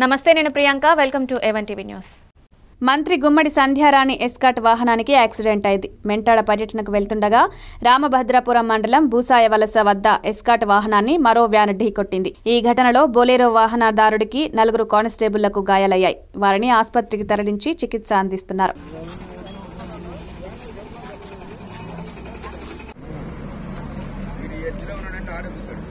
నమస్తే నేను Priyanka welcome to A one TV news మంత్రి గుమ్మడి సంధ్యారాణి ఎస్కాట్ వాహనానికి యాక్సిడెంట్ అయింది మెంటాళ పర్యటనకు వెళ్తుండగా రామభద్రాపురం మండలం భూసాయ వలస వద్ద ఎస్కాట్ వాహనాన్ని మరో వ్యాన్ ఢీకొట్టింది ఈ ఘటనలో బొలేరో వాహనదారుడికి నలుగురు కానిస్టేబుళ్లకు గాయాలయ్యాయి వారిని ఆసుపత్రికి తరలించి చికిత్స అందిస్తున్నారు ఆడ